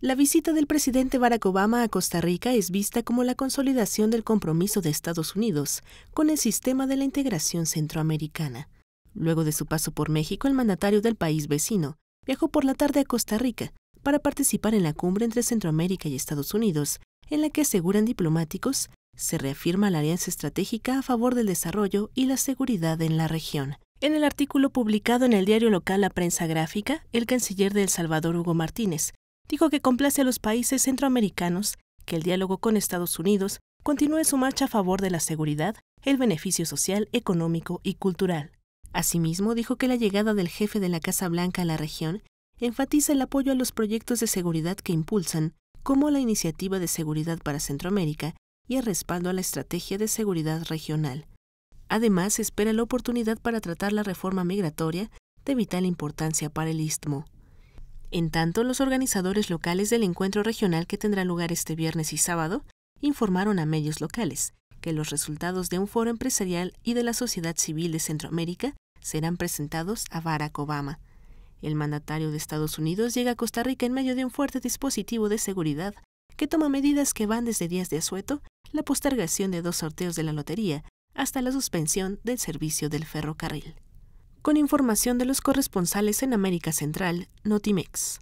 La visita del presidente Barack Obama a Costa Rica es vista como la consolidación del compromiso de Estados Unidos con el sistema de la integración centroamericana. Luego de su paso por México, el mandatario del país vecino viajó por la tarde a Costa Rica para participar en la cumbre entre Centroamérica y Estados Unidos, en la que aseguran diplomáticos se reafirma la alianza estratégica a favor del desarrollo y la seguridad en la región. En el artículo publicado en el diario local La Prensa Gráfica, el canciller de El Salvador, Hugo Martínez, dijo que complace a los países centroamericanos que el diálogo con Estados Unidos continúe su marcha a favor de la seguridad, el beneficio social, económico y cultural. Asimismo, dijo que la llegada del jefe de la Casa Blanca a la región enfatiza el apoyo a los proyectos de seguridad que impulsan, como la Iniciativa de Seguridad para Centroamérica y el respaldo a la Estrategia de Seguridad Regional, Además, espera la oportunidad para tratar la reforma migratoria de vital importancia para el istmo. En tanto, los organizadores locales del encuentro regional que tendrá lugar este viernes y sábado informaron a medios locales que los resultados de un foro empresarial y de la sociedad civil de Centroamérica serán presentados a Barack Obama. El mandatario de Estados Unidos llega a Costa Rica en medio de un fuerte dispositivo de seguridad que toma medidas que van desde días de asueto, la postergación de dos sorteos de la lotería, hasta la suspensión del servicio del ferrocarril. Con información de los corresponsales en América Central, Notimex.